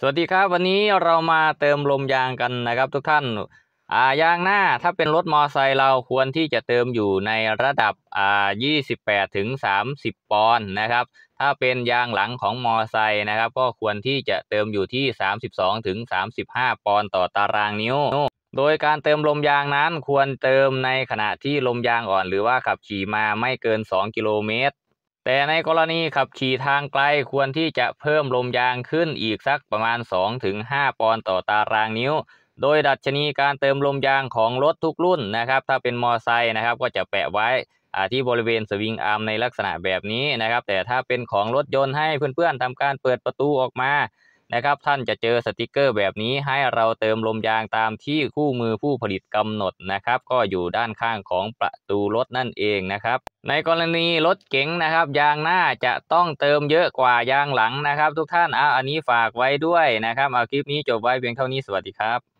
สวัสดีครับวันนี้เรามาเติมลมยางกันนะครับทุกท่านอ่ายางหน้าถ้าเป็นรถมอไซค์เราควรที่จะเติมอยู่ในระดับอ่า28ถึง30 ปอนด์นะครับ ถ้าเป็นยางหลังของมอไซค์นะครับ ก็ควรที่จะเติมอยู่ที่ 32ถึง35 ปอนด์ต่อตารางนิ้ว โดยการเติมลมยางนั้นควรเติมในขณะที่ลมยางอ่อน หรือว่าขับขี่มาไม่เกิน 2 กิโลเมตรแต่ในกรณีขับขี่ทางไกลควรที่จะเพิ่มลมยางขึ้นอีกสักประมาณ 2-5 ปอนด์ต่อตารางนิ้ว โดยดัชนีการเติมลมยางของรถทุกรุ่นนะครับถ้าเป็นมอไซค์นะครับ ก็จะแปะไว้ที่บริเวณสวิงอาร์มในลักษณะแบบนี้นะครับ แต่ถ้าเป็นของรถยนต์ให้เพื่อนๆทำการเปิดประตูออกมานะครับท่านจะเจอสติกเกอร์แบบนี้ให้เราเติมลมยางตามที่คู่มือผู้ผลิตกำหนดนะครับก็อยู่ด้านข้างของประตูรถนั่นเองนะครับในกรณีรถเก๋งนะครับ ยางหน้าจะต้องเติมเยอะกว่ายางหลังนะครับ ทุกท่านเอาอันนี้ฝากไว้ด้วยนะครับเอาคลิปนี้จบไว้เพียงเท่านี้สวัสดีครับ